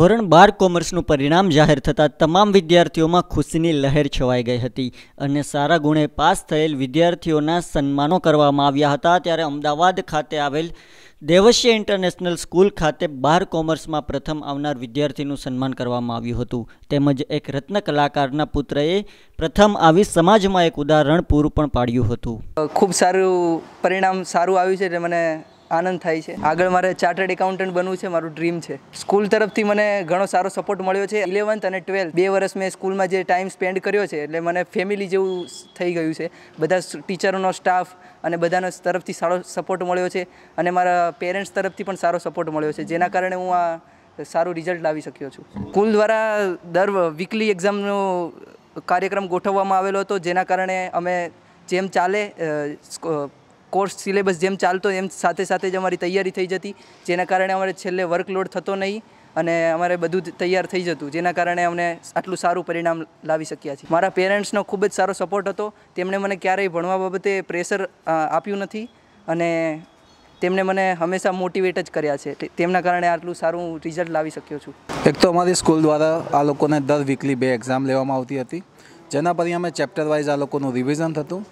ધોરણ બાર કોમર્સનું પરિણામ જાહેર થતાં તમામ વિદ્યાર્થીઓમાં ખુશીની લહેર છવાઈ ગઈ હતી અને સારા ગુણે પાસ થયેલ વિદ્યાર્થીઓના સન્માનો કરવામાં આવ્યા હતા ત્યારે અમદાવાદ ખાતે આવેલ દેવશ્ય ઇન્ટરનેશનલ સ્કૂલ ખાતે બાર કોમર્સમાં પ્રથમ આવનાર વિદ્યાર્થીનું સન્માન કરવામાં આવ્યું હતું તેમજ એક રત્ન કલાકારના પુત્રએ પ્રથમ આવી સમાજમાં એક ઉદાહરણ પૂરું પણ પાડ્યું હતું ખૂબ સારું પરિણામ સારું આવ્યું છે મને આનંદ થાય છે આગળ મારે ચાર્ટર્ડ એકાઉન્ટન્ટ બનવું છે મારું ડ્રીમ છે સ્કૂલ તરફથી મને ઘણો સારો સપોર્ટ મળ્યો છે ઇલેવન્થ અને ટ્વેલ્થ બે વર્ષ મેં સ્કૂલમાં જે ટાઈમ સ્પેન્ડ કર્યો છે એટલે મને ફેમિલી જેવું થઈ ગયું છે બધા ટીચરોનો સ્ટાફ અને બધાનો તરફથી સારો સપોર્ટ મળ્યો છે અને મારા પેરેન્ટ્સ તરફથી પણ સારો સપોર્ટ મળ્યો છે જેના કારણે હું આ સારું રિઝલ્ટ લાવી શક્યો છું સ્કૂલ દ્વારા દર વીકલી એક્ઝામનો કાર્યક્રમ ગોઠવવામાં આવેલો હતો જેના કારણે અમે જેમ ચાલે કોર્સ સિલેબસ જેમ ચાલતો એમ સાથે સાથે જ અમારી તૈયારી થઈ જતી જેના કારણે અમારે છેલ્લે વર્કલોડ થતો નહીં અને અમારે બધું તૈયાર થઈ જતું જેના કારણે અમને આટલું સારું પરિણામ લાવી શક્યા છીએ મારા પેરેન્ટ્સનો ખૂબ જ સારો સપોર્ટ હતો તેમણે મને ક્યારેય ભણવા બાબતે પ્રેશર આપ્યું નથી અને તેમણે મને હંમેશા મોટિવેટ જ કર્યા છે તેમના કારણે આટલું સારું રિઝલ્ટ લાવી શક્યો છું એક તો અમારી સ્કૂલ દ્વારા આ લોકોને દર વીકલી બે એક્ઝામ લેવામાં આવતી હતી જેના પરિણામે ચેપ્ટર વાઇઝ આ લોકોનું રિવિઝન થતું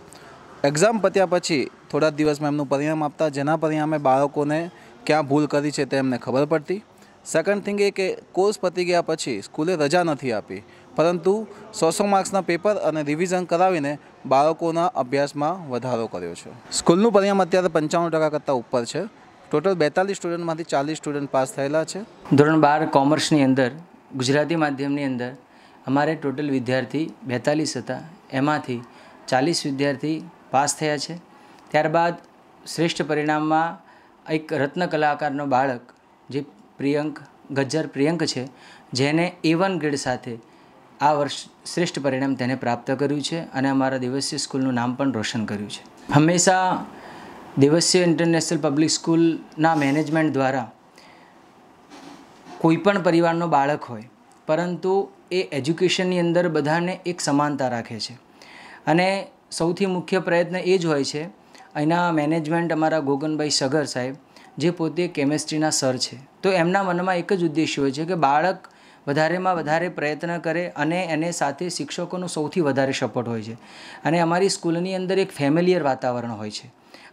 એક્ઝામ પત્યા પછી થોડા દિવસમાં એમનું પરિણામ આપતા જેના પરિણામે બાળકોને ક્યાં ભૂલ કરી છે તે એમને ખબર પડતી સેકન્ડ થિંગ એ કે કોર્સ પતી ગયા પછી સ્કૂલે રજા નથી આપી પરંતુ સો સો માર્ક્સના પેપર અને રિવિઝન કરાવીને બાળકોના અભ્યાસમાં વધારો કર્યો છે સ્કૂલનું પરિણામ અત્યારે પંચાણું ટકા કરતાં ઉપર છે ટોટલ બેતાલીસ સ્ટુડન્ટમાંથી ચાલીસ સ્ટુડન્ટ પાસ થયેલા છે ધોરણ બાર કોમર્સની અંદર ગુજરાતી માધ્યમની અંદર અમારે ટોટલ વિદ્યાર્થી બેતાલીસ હતા એમાંથી ચાલીસ વિદ્યાર્થી પાસ થયા છે ત્યારબાદ શ્રેષ્ઠ પરિણામમાં એક રત્ન કલાકારનો બાળક જે પ્રિયંક ગજ્જર પ્રિયંક છે જેને એ વન ગ્રેડ સાથે આ વર્ષ શ્રેષ્ઠ પરિણામ તેને પ્રાપ્ત કર્યું છે અને અમારા દિવસીય સ્કૂલનું નામ પણ રોશન કર્યું છે હંમેશા દિવસીય ઇન્ટરનેશનલ પબ્લિક સ્કૂલના મેનેજમેન્ટ દ્વારા કોઈપણ પરિવારનો બાળક હોય પરંતુ એ એજ્યુકેશનની અંદર બધાને એક સમાનતા રાખે છે અને સૌથી મુખ્ય પ્રયત્ન એ જ હોય છે અહીંના મેનેજમેન્ટ અમારા ગોગનભાઈ સગર સાહેબ જે પોતે કેમેસ્ટ્રીના સર છે તો એમના મનમાં એક જ ઉદ્દેશ્ય હોય છે કે બાળક વધારેમાં વધારે પ્રયત્ન કરે અને એને સાથે શિક્ષકોનો સૌથી વધારે સપોર્ટ હોય છે અને અમારી સ્કૂલની અંદર એક ફેમિલિયર વાતાવરણ હોય છે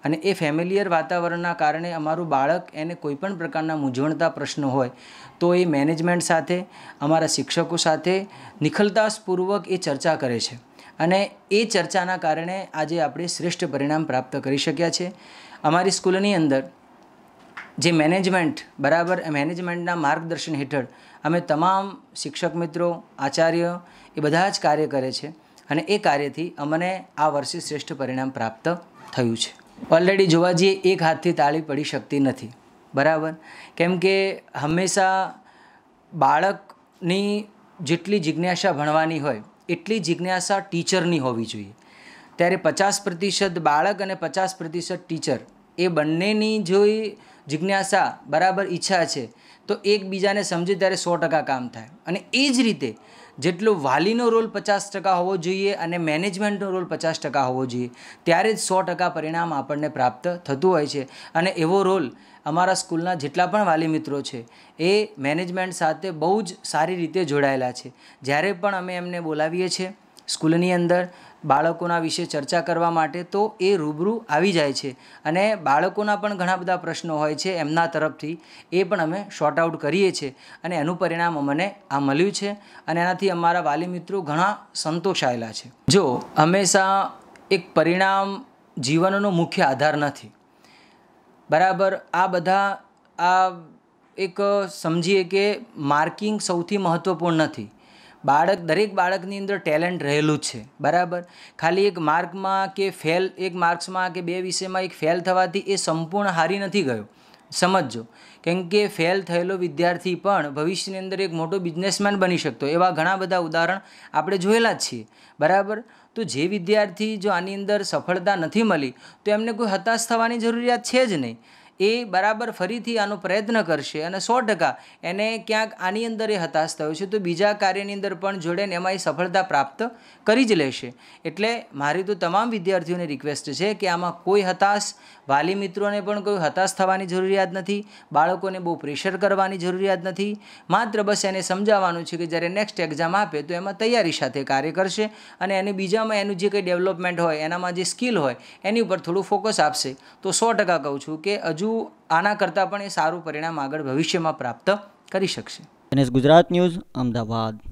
અને એ ફેમિલિયર વાતાવરણના કારણે અમારું બાળક એને કોઈપણ પ્રકારના મૂંઝવણતા પ્રશ્નો હોય તો એ મેનેજમેન્ટ સાથે અમારા શિક્ષકો સાથે નિખલતાસપૂર્વક એ ચર્ચા કરે છે અને એ ચર્ચાના કારણે આજે આપણે શ્રેષ્ઠ પરિણામ પ્રાપ્ત કરી શક્યા છે અમારી સ્કૂલની અંદર જે મેનેજમેન્ટ બરાબર મેનેજમેન્ટના માર્ગદર્શન હેઠળ અમે તમામ શિક્ષક મિત્રો આચાર્ય એ બધા જ કાર્ય કરે છે અને એ કાર્યથી અમને આ વર્ષે શ્રેષ્ઠ પરિણામ પ્રાપ્ત થયું છે ઓલરેડી જોવા જઈએ એક હાથથી તાળી પડી શકતી નથી બરાબર કેમ કે હંમેશા બાળકની જેટલી જિજ્ઞાસા ભણવાની હોય એટલી જિજ્ઞાસા ટીચરની હોવી જોઈએ ત્યારે પચાસ પ્રતિશત બાળક અને પચાસ પ્રતિશત ટીચર એ બંનેની જોઈ જિજ્ઞાસા બરાબર ઈચ્છા છે તો એકબીજાને સમજે ત્યારે સો ટકા કામ થાય અને એ જ રીતે જેટલો વાલીનો રોલ પચાસ ટકા હોવો જોઈએ અને મેનેજમેન્ટનો રોલ પચાસ ટકા હોવો જોઈએ ત્યારે જ સો ટકા પરિણામ આપણને પ્રાપ્ત થતું હોય છે અને એવો રોલ અમારા સ્કૂલના જેટલા પણ વાલી મિત્રો છે એ મેનેજમેન્ટ સાથે બહુ જ સારી રીતે જોડાયેલા છે જ્યારે પણ અમે એમને બોલાવીએ છીએ સ્કૂલની અંદર બાળકોના વિશે ચર્ચા કરવા માટે તો એ રૂબરૂ આવી જાય છે અને બાળકોના પણ ઘણા બધા પ્રશ્નો હોય છે એમના તરફથી એ પણ અમે શોર્ટ આઉટ કરીએ છીએ અને એનું પરિણામ અમને આ મળ્યું છે અને એનાથી અમારા વાલી મિત્રો ઘણા સંતોષાયેલા છે જો હંમેશા એક પરિણામ જીવનનો મુખ્ય આધાર નથી બરાબર આ બધા આ એક સમજીએ કે માર્કિંગ સૌથી મહત્ત્વપૂર્ણ નથી બાળક દરેક બાળકની અંદર ટેલેન્ટ રહેલું છે બરાબર ખાલી એક માર્કમાં કે ફેલ એક માર્ક્સમાં કે બે વિષયમાં એક ફેલ થવાથી એ સંપૂર્ણ હારી નથી ગયો સમજો કેમ કે ફેલ થયેલો વિદ્યાર્થી પણ ભવિષ્યની અંદર એક મોટો બિઝનેસમેન બની શકતો એવા ઘણા બધા ઉદાહરણ આપણે જોયેલા જ છીએ બરાબર તો જે વિદ્યાર્થી જો આની અંદર સફળતા નથી મળી તો એમને કોઈ હતાશ થવાની જરૂરિયાત છે જ નહીં એ બરાબર ફરીથી આનો પ્રયત્ન કરશે અને સો ટકા એને ક્યાંક આની અંદર એ હતાશ થયો છે તો બીજા કાર્યની અંદર પણ જોડેને ને એમાં એ સફળતા પ્રાપ્ત કરી જ લેશે એટલે મારી તો તમામ વિદ્યાર્થીઓને રિક્વેસ્ટ છે કે આમાં કોઈ હતાશ વાલી મિત્રોને પણ કોઈ હતાશ થવાની જરૂરિયાત નથી બાળકોને બહુ પ્રેશર કરવાની જરૂરિયાત નથી માત્ર બસ એને સમજાવવાનું છે કે જ્યારે નેક્સ્ટ એક્ઝામ આપે તો એમાં તૈયારી સાથે કાર્ય કરશે અને એને બીજામાં એનું જે કંઈ ડેવલપમેન્ટ હોય એનામાં જે સ્કિલ હોય એની ઉપર થોડું ફોકસ આપશે તો સો ટકા કહું છું કે હજુ હજુ આના કરતાં પણ એ સારું પરિણામ આગળ ભવિષ્યમાં પ્રાપ્ત કરી શકશે એનએસ ગુજરાત ન્યૂઝ અમદાવાદ